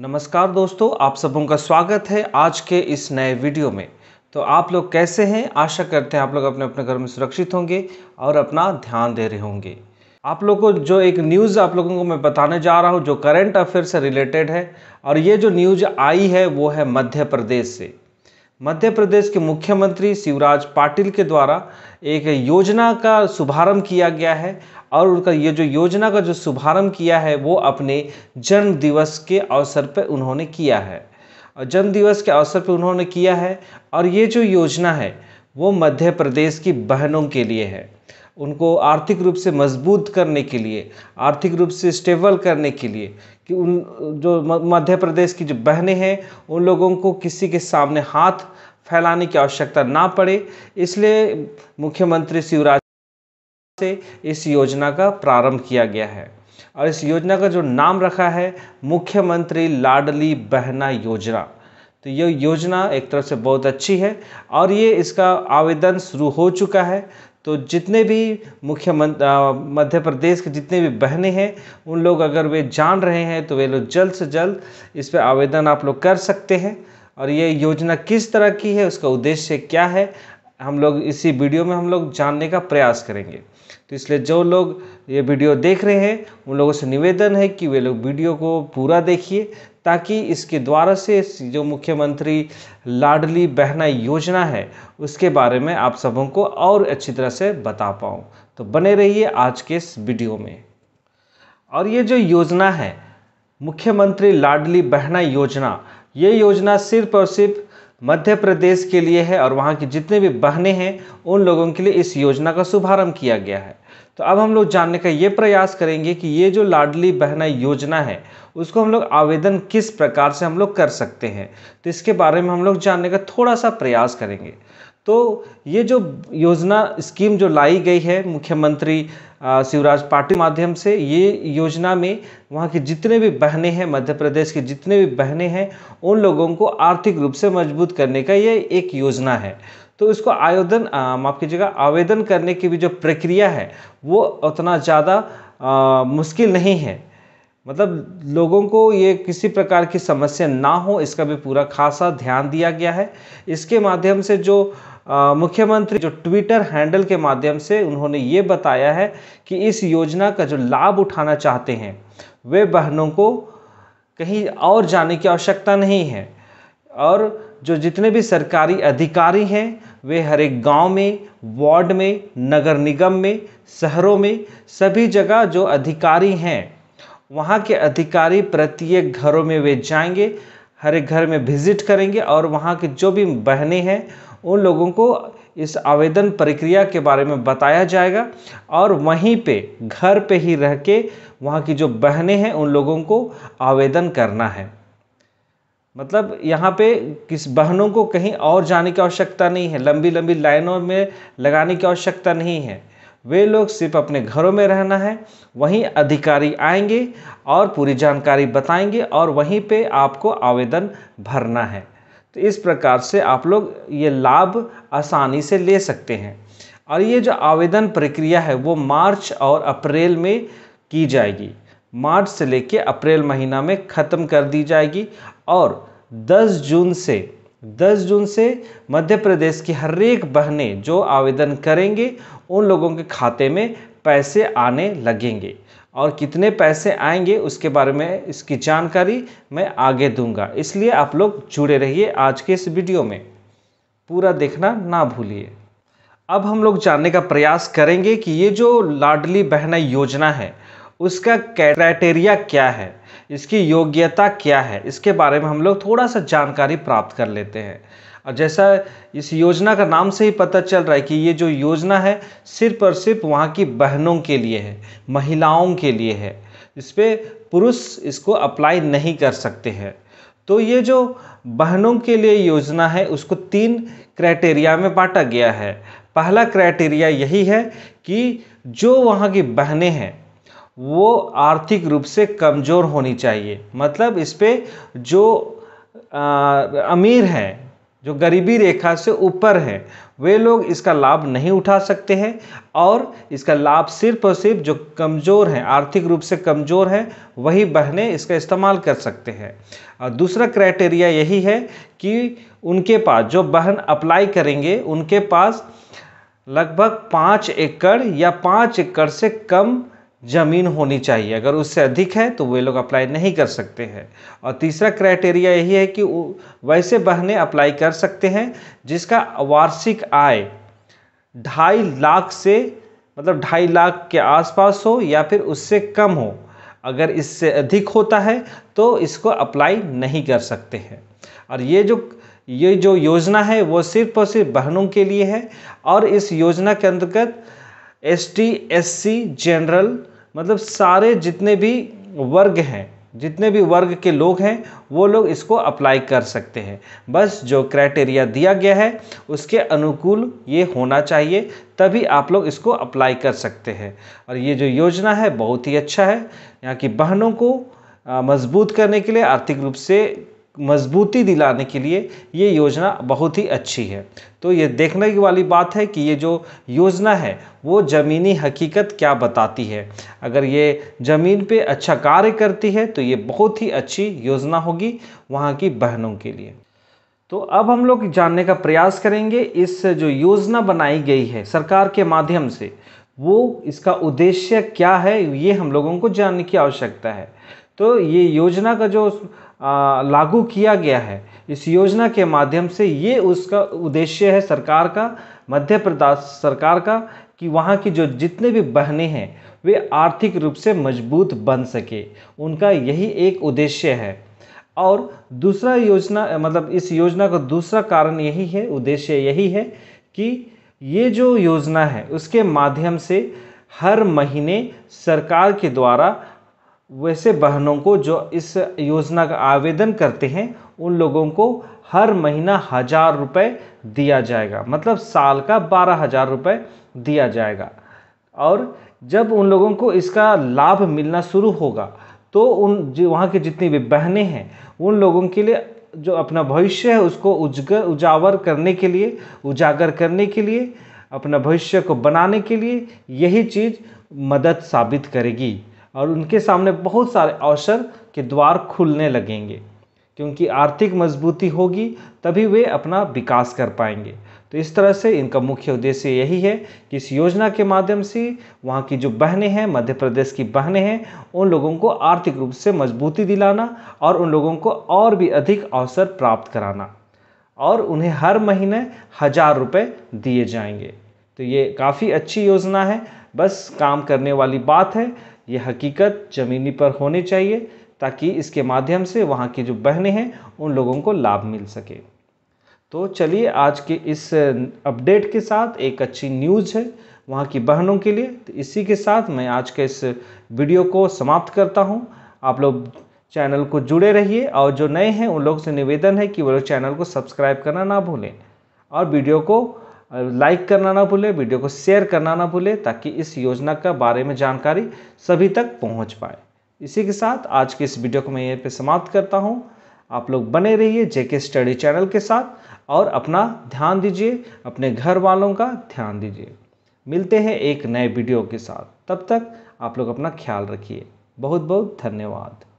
नमस्कार दोस्तों आप सबों का स्वागत है आज के इस नए वीडियो में तो आप लोग कैसे हैं आशा करते हैं आप लोग अपने अपने घर में सुरक्षित होंगे और अपना ध्यान दे रहे होंगे आप लोग को जो एक न्यूज़ आप लोगों को मैं बताने जा रहा हूँ जो करंट अफेयर से रिलेटेड है और ये जो न्यूज आई है वो है मध्य प्रदेश से मध्य प्रदेश के मुख्यमंत्री शिवराज पाटिल के द्वारा एक योजना का शुभारम्भ किया गया है और उनका ये जो योजना का जो शुभारंभ किया है वो अपने जन्म दिवस के अवसर पर उन्होंने किया है और जन्म दिवस के अवसर पर उन्होंने किया है और ये जो योजना है वो मध्य प्रदेश की बहनों के लिए है उनको आर्थिक रूप से मजबूत करने के लिए आर्थिक रूप से स्टेबल करने के लिए कि उन जो मध्य प्रदेश की जो बहनें हैं उन लोगों को किसी के सामने हाथ फैलाने की आवश्यकता ना पड़े इसलिए मुख्यमंत्री शिवराज से इस योजना का प्रारंभ किया गया है और इस योजना का जो नाम रखा है मुख्यमंत्री लाडली बहना योजना तो ये योजना एक तरफ से बहुत अच्छी है और ये इसका आवेदन शुरू हो चुका है तो जितने भी मुख्यमंत्री मध्य प्रदेश के जितने भी बहनें हैं उन लोग अगर वे जान रहे हैं तो वे लोग जल्द से जल्द इस पर आवेदन आप लोग कर सकते हैं और ये योजना किस तरह की है उसका उद्देश्य क्या है हम लोग इसी वीडियो में हम लोग जानने का प्रयास करेंगे तो इसलिए जो लोग ये वीडियो देख रहे हैं उन लोगों से निवेदन है कि वे लोग वीडियो को पूरा देखिए ताकि इसके द्वारा से जो मुख्यमंत्री लाडली बहना योजना है उसके बारे में आप सबों को और अच्छी तरह से बता पाऊँ तो बने रहिए आज के इस वीडियो में और ये जो योजना है मुख्यमंत्री लाडली बहना योजना ये योजना सिर्फ और सिर्फ मध्य प्रदेश के लिए है और वहाँ की जितने भी बहने हैं उन लोगों के लिए इस योजना का शुभारम्भ किया गया है तो अब हम लोग जानने का ये प्रयास करेंगे कि ये जो लाडली बहना योजना है उसको हम लोग आवेदन किस प्रकार से हम लोग कर सकते हैं तो इसके बारे में हम लोग जानने का थोड़ा सा प्रयास करेंगे तो ये जो योजना स्कीम जो लाई गई है मुख्यमंत्री शिवराज पाटिल माध्यम से ये योजना में वहाँ की जितने भी बहनें हैं मध्य प्रदेश की जितने भी बहनें हैं उन लोगों को आर्थिक रूप से मजबूत करने का ये एक योजना है तो इसको आयोजन माफ कीजिएगा आवेदन करने की भी जो प्रक्रिया है वो उतना ज़्यादा मुश्किल नहीं है मतलब लोगों को ये किसी प्रकार की समस्या ना हो इसका भी पूरा खासा ध्यान दिया गया है इसके माध्यम से जो मुख्यमंत्री जो ट्विटर हैंडल के माध्यम से उन्होंने ये बताया है कि इस योजना का जो लाभ उठाना चाहते हैं वे बहनों को कहीं और जाने की आवश्यकता नहीं है और जो जितने भी सरकारी अधिकारी हैं वे हर एक गांव में वार्ड में नगर निगम में शहरों में सभी जगह जो अधिकारी हैं वहाँ के अधिकारी प्रत्येक घरों में वे जाएंगे हर एक घर में विजिट करेंगे और वहाँ के जो भी बहनें हैं उन लोगों को इस आवेदन प्रक्रिया के बारे में बताया जाएगा और वहीं पे घर पे ही रह के वहाँ की जो बहनें हैं उन लोगों को आवेदन करना है मतलब यहाँ पे किस बहनों को कहीं और जाने की आवश्यकता नहीं है लंबी लंबी लाइनों में लगाने की आवश्यकता नहीं है वे लोग सिर्फ अपने घरों में रहना है वहीं अधिकारी आएंगे और पूरी जानकारी बताएंगे और वहीं पे आपको आवेदन भरना है तो इस प्रकार से आप लोग ये लाभ आसानी से ले सकते हैं और ये जो आवेदन प्रक्रिया है वो मार्च और अप्रैल में की जाएगी मार्च से लेके अप्रैल महीना में ख़त्म कर दी जाएगी और 10 जून से 10 जून से मध्य प्रदेश की हर एक बहनें जो आवेदन करेंगे उन लोगों के खाते में पैसे आने लगेंगे और कितने पैसे आएंगे उसके बारे में इसकी जानकारी मैं आगे दूंगा इसलिए आप लोग जुड़े रहिए आज के इस वीडियो में पूरा देखना ना भूलिए अब हम लोग जानने का प्रयास करेंगे कि ये जो लाडली बहना योजना है उसका क्राइटेरिया क्या है इसकी योग्यता क्या है इसके बारे में हम लोग थोड़ा सा जानकारी प्राप्त कर लेते हैं और जैसा इस योजना का नाम से ही पता चल रहा है कि ये जो योजना है सिर्फ और सिर्फ वहाँ की बहनों के लिए है महिलाओं के लिए है इस पर पुरुष इसको अप्लाई नहीं कर सकते हैं तो ये जो बहनों के लिए योजना है उसको तीन क्राइटेरिया में बांटा गया है पहला क्राइटेरिया यही है कि जो वहाँ की बहनें हैं वो आर्थिक रूप से कमज़ोर होनी चाहिए मतलब इस पर जो आ, अमीर हैं जो गरीबी रेखा से ऊपर हैं वे लोग इसका लाभ नहीं उठा सकते हैं और इसका लाभ सिर्फ और सिर्फ जो कमज़ोर हैं आर्थिक रूप से कमज़ोर हैं वही बहनें इसका इस्तेमाल कर सकते हैं और दूसरा क्राइटेरिया यही है कि उनके पास जो बहन अप्लाई करेंगे उनके पास लगभग पाँच एकड़ या पाँच एकड़ से कम ज़मीन होनी चाहिए अगर उससे अधिक है तो वे लोग अप्लाई नहीं कर सकते हैं और तीसरा क्राइटेरिया यही है कि वैसे बहने अप्लाई कर सकते हैं जिसका वार्षिक आय ढाई लाख से मतलब ढाई लाख के आसपास हो या फिर उससे कम हो अगर इससे अधिक होता है तो इसको अप्लाई नहीं कर सकते हैं और ये जो ये जो योजना है वो सिर्फ और सिर्फ बहनों के लिए है और इस योजना के अंतर्गत S T S C general मतलब सारे जितने भी वर्ग हैं जितने भी वर्ग के लोग हैं वो लोग इसको अप्लाई कर सकते हैं बस जो क्राइटेरिया दिया गया है उसके अनुकूल ये होना चाहिए तभी आप लोग इसको अप्लाई कर सकते हैं और ये जो योजना है बहुत ही अच्छा है यहाँ की बहनों को मजबूत करने के लिए आर्थिक रूप से मजबूती दिलाने के लिए ये योजना बहुत ही अच्छी है तो ये देखने की वाली बात है कि ये जो योजना है वो ज़मीनी हकीकत क्या बताती है अगर ये ज़मीन पे अच्छा कार्य करती है तो ये बहुत ही अच्छी योजना होगी वहाँ की बहनों के लिए तो अब हम लोग जानने का प्रयास करेंगे इस जो योजना बनाई गई है सरकार के माध्यम से वो इसका उद्देश्य क्या है ये हम लोगों को जानने की आवश्यकता है तो ये योजना का जो लागू किया गया है इस योजना के माध्यम से ये उसका उद्देश्य है सरकार का मध्य प्रदेश सरकार का कि वहाँ की जो जितने भी बहनें हैं वे आर्थिक रूप से मजबूत बन सके उनका यही एक उद्देश्य है और दूसरा योजना मतलब इस योजना का दूसरा कारण यही है उद्देश्य यही है कि ये जो योजना है उसके माध्यम से हर महीने सरकार के द्वारा वैसे बहनों को जो इस योजना का आवेदन करते हैं उन लोगों को हर महीना हज़ार रुपये दिया जाएगा मतलब साल का बारह हज़ार रुपये दिया जाएगा और जब उन लोगों को इसका लाभ मिलना शुरू होगा तो उन जो वहाँ की जितनी भी बहनें हैं उन लोगों के लिए जो अपना भविष्य है उसको उजगर उजावर करने के लिए उजागर करने के लिए अपना भविष्य को बनाने के लिए यही चीज़ मदद साबित करेगी और उनके सामने बहुत सारे अवसर के द्वार खुलने लगेंगे क्योंकि आर्थिक मजबूती होगी तभी वे अपना विकास कर पाएंगे तो इस तरह से इनका मुख्य उद्देश्य यही है कि इस योजना के माध्यम से वहाँ की जो बहनें हैं मध्य प्रदेश की बहनें हैं उन लोगों को आर्थिक रूप से मजबूती दिलाना और उन लोगों को और भी अधिक अवसर प्राप्त कराना और उन्हें हर महीने हज़ार रुपये दिए जाएंगे तो ये काफ़ी अच्छी योजना है बस काम करने वाली बात है ये हकीकत ज़मीनी पर होनी चाहिए ताकि इसके माध्यम से वहाँ की जो बहनें हैं उन लोगों को लाभ मिल सके तो चलिए आज के इस अपडेट के साथ एक अच्छी न्यूज़ है वहाँ की बहनों के लिए तो इसी के साथ मैं आज के इस वीडियो को समाप्त करता हूँ आप लोग चैनल को जुड़े रहिए और जो नए हैं उन लोगों से निवेदन है कि वो लोग चैनल को सब्सक्राइब करना ना भूलें और वीडियो को लाइक करना ना भूले वीडियो को शेयर करना ना भूले ताकि इस योजना का बारे में जानकारी सभी तक पहुंच पाए इसी के साथ आज के इस वीडियो को मैं यहीं पे समाप्त करता हूं आप लोग बने रहिए जेके स्टडी चैनल के साथ और अपना ध्यान दीजिए अपने घर वालों का ध्यान दीजिए मिलते हैं एक नए वीडियो के साथ तब तक आप लोग अपना ख्याल रखिए बहुत बहुत धन्यवाद